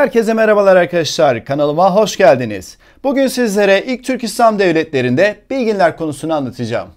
Herkese merhabalar arkadaşlar. Kanalıma hoş geldiniz. Bugün sizlere ilk Türk İslam devletlerinde bilginler konusunu anlatacağım.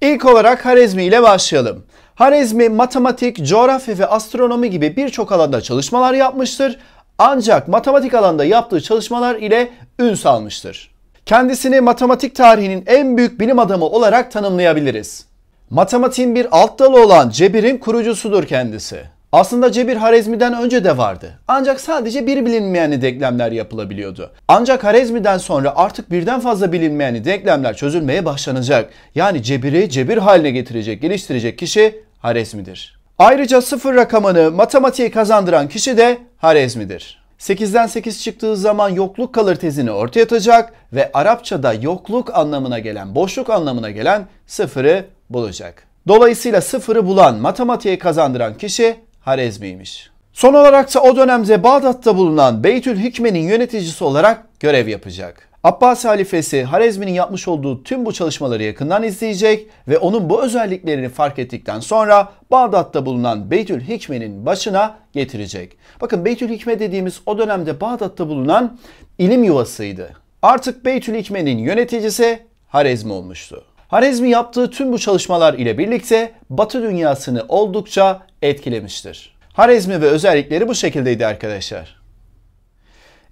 İlk olarak Harezmi ile başlayalım. Harezmi matematik, coğrafya ve astronomi gibi birçok alanda çalışmalar yapmıştır. Ancak matematik alanda yaptığı çalışmalar ile ün salmıştır. Kendisini matematik tarihinin en büyük bilim adamı olarak tanımlayabiliriz. Matematiğin bir alt dalı olan cebirin kurucusudur kendisi. Aslında cebir Harezmi'den önce de vardı. Ancak sadece bir bilinmeyeni denklemler yapılabiliyordu. Ancak Harezmi'den sonra artık birden fazla bilinmeyeni denklemler çözülmeye başlanacak. Yani cebiri cebir haline getirecek, geliştirecek kişi Harezmi'dir. Ayrıca sıfır rakamını matematiğe kazandıran kişi de Harezmi'dir. 8'den 8 çıktığı zaman yokluk kalır tezini ortaya atacak ve Arapçada yokluk anlamına gelen, boşluk anlamına gelen sıfırı bulacak. Dolayısıyla sıfırı bulan, matematiğe kazandıran kişi Harezmiymiş. Son olarak ise o dönemde Bağdat'ta bulunan Beytül Hikme'nin yöneticisi olarak görev yapacak. Abbas halifesi Harezmi'nin yapmış olduğu tüm bu çalışmaları yakından izleyecek ve onun bu özelliklerini fark ettikten sonra Bağdat'ta bulunan Beytül Hikme'nin başına getirecek. Bakın Beytül Hikme dediğimiz o dönemde Bağdat'ta bulunan ilim yuvasıydı. Artık Beytül Hikme'nin yöneticisi Harezmi olmuştu. Harezmi yaptığı tüm bu çalışmalar ile birlikte Batı dünyasını oldukça etkilemiştir. Harezmi ve özellikleri bu şekildeydi arkadaşlar.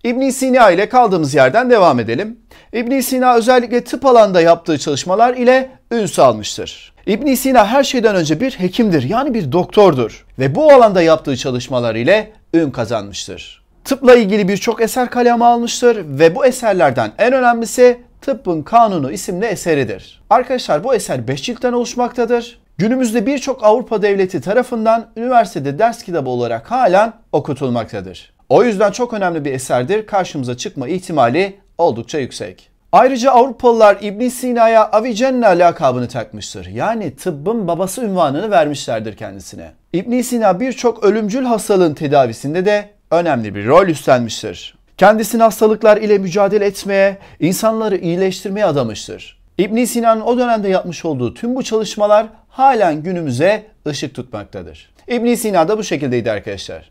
İbn Sina ile kaldığımız yerden devam edelim. İbn Sina özellikle tıp alanda yaptığı çalışmalar ile ün salmıştır. İbn Sina her şeyden önce bir hekimdir yani bir doktordur ve bu alanda yaptığı çalışmalar ile ün kazanmıştır. Tıpla ilgili birçok eser kaleme almıştır ve bu eserlerden en önemlisi Tıbbın Kanunu isimli eseridir. Arkadaşlar bu eser 5 ciltten oluşmaktadır günümüzde birçok Avrupa devleti tarafından üniversitede ders kitabı olarak halen okutulmaktadır. O yüzden çok önemli bir eserdir. Karşımıza çıkma ihtimali oldukça yüksek. Ayrıca Avrupalılar İbn Sina'ya Avicenna lakabını takmıştır. Yani tıbbın babası ünvanını vermişlerdir kendisine. İbn Sina birçok ölümcül hastalığın tedavisinde de önemli bir rol üstlenmiştir. Kendisini hastalıklar ile mücadele etmeye, insanları iyileştirmeye adamıştır. İbn Sina'nın o dönemde yapmış olduğu tüm bu çalışmalar halen günümüze ışık tutmaktadır. İbn Sina da bu şekildeydi arkadaşlar.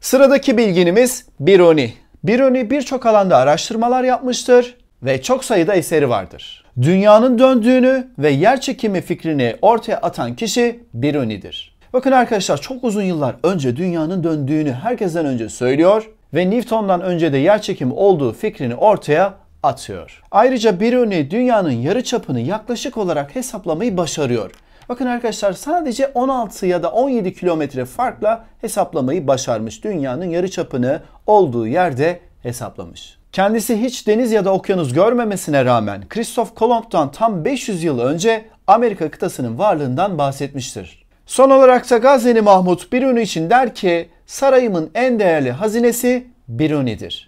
Sıradaki bilginimiz Biruni. Biruni birçok alanda araştırmalar yapmıştır ve çok sayıda eseri vardır. Dünyanın döndüğünü ve yer çekimi fikrini ortaya atan kişi Biruni'dir. Bakın arkadaşlar çok uzun yıllar önce dünyanın döndüğünü herkesten önce söylüyor ve Newton'dan önce de yer çekimi olduğu fikrini ortaya atıyor. Ayrıca Biruni dünyanın yarı çapını yaklaşık olarak hesaplamayı başarıyor. Bakın arkadaşlar sadece 16 ya da 17 kilometre farkla hesaplamayı başarmış. Dünyanın yarı çapını olduğu yerde hesaplamış. Kendisi hiç deniz ya da okyanus görmemesine rağmen Christoph Kolomb'dan tam 500 yıl önce Amerika kıtasının varlığından bahsetmiştir. Son olarak da Gazeli Mahmut Biruni için der ki sarayımın en değerli hazinesi Biruni'dir.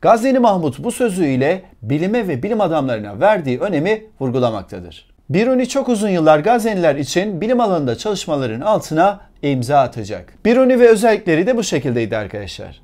Gazeli Mahmut bu sözüyle bilime ve bilim adamlarına verdiği önemi vurgulamaktadır. Biruni çok uzun yıllar Gazeniler için bilim alanında çalışmaların altına imza atacak. Biruni ve özellikleri de bu şekildeydi arkadaşlar.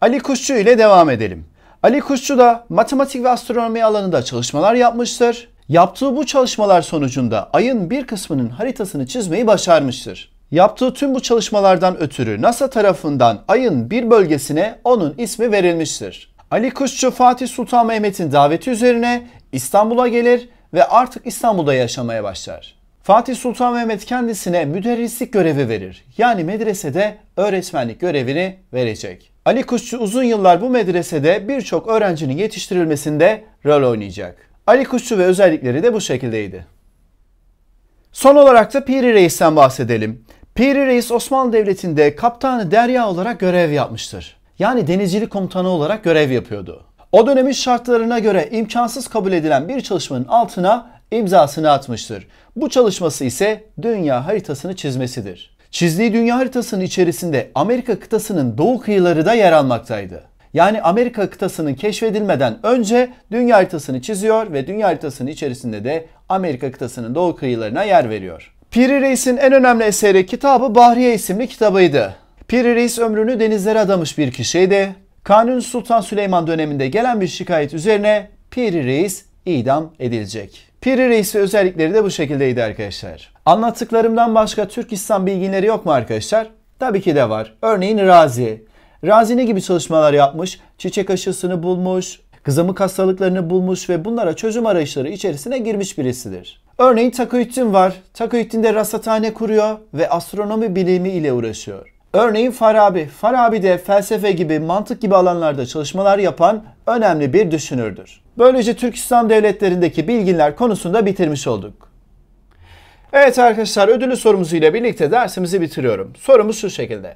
Ali Kuşçu ile devam edelim. Ali Kuşçu da matematik ve astronomi alanında çalışmalar yapmıştır. Yaptığı bu çalışmalar sonucunda ayın bir kısmının haritasını çizmeyi başarmıştır. Yaptığı tüm bu çalışmalardan ötürü NASA tarafından ayın bir bölgesine onun ismi verilmiştir. Ali Kuşçu Fatih Sultan Mehmet'in daveti üzerine İstanbul'a gelir ve artık İstanbul'da yaşamaya başlar. Fatih Sultan Mehmet kendisine müderrislik görevi verir. Yani medresede öğretmenlik görevini verecek. Ali Kuşçu uzun yıllar bu medresede birçok öğrencinin yetiştirilmesinde rol oynayacak. Ali Kuşçu ve özellikleri de bu şekildeydi. Son olarak da Piri Reis'ten bahsedelim. Piri Reis Osmanlı Devleti'nde kaptanı derya olarak görev yapmıştır. Yani denizcilik komutanı olarak görev yapıyordu. O dönemin şartlarına göre imkansız kabul edilen bir çalışmanın altına imzasını atmıştır. Bu çalışması ise dünya haritasını çizmesidir. Çizdiği dünya haritasının içerisinde Amerika kıtasının doğu kıyıları da yer almaktaydı. Yani Amerika kıtasının keşfedilmeden önce dünya haritasını çiziyor ve dünya haritasının içerisinde de Amerika kıtasının doğu kıyılarına yer veriyor. Piri Reis'in en önemli eseri kitabı Bahriye isimli kitabıydı. Piri Reis ömrünü denizlere adamış bir kişiydi. Kanun Sultan Süleyman döneminde gelen bir şikayet üzerine Piri Reis idam edilecek. Piri Reis'i özellikleri de bu şekildeydi arkadaşlar. Anlattıklarımdan başka Türk İslam bilginleri yok mu arkadaşlar? Tabii ki de var. Örneğin Razi. Razi ne gibi çalışmalar yapmış? Çiçek aşısını bulmuş, kızamık hastalıklarını bulmuş ve bunlara çözüm arayışları içerisine girmiş birisidir. Örneğin Takuittin var. Takuittin de rasathane kuruyor ve astronomi bilimi ile uğraşıyor. Örneğin Farabi. Farabi de felsefe gibi, mantık gibi alanlarda çalışmalar yapan önemli bir düşünürdür. Böylece Türk İslam devletlerindeki bilginler konusunda bitirmiş olduk. Evet arkadaşlar ödülü sorumuzu ile birlikte dersimizi bitiriyorum. Sorumuz şu şekilde.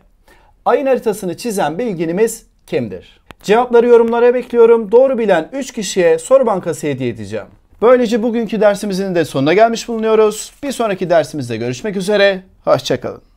Ayın haritasını çizen bilginimiz kimdir? Cevapları yorumlara bekliyorum. Doğru bilen 3 kişiye soru bankası hediye edeceğim. Böylece bugünkü dersimizin de sonuna gelmiş bulunuyoruz. Bir sonraki dersimizde görüşmek üzere. Hoşçakalın.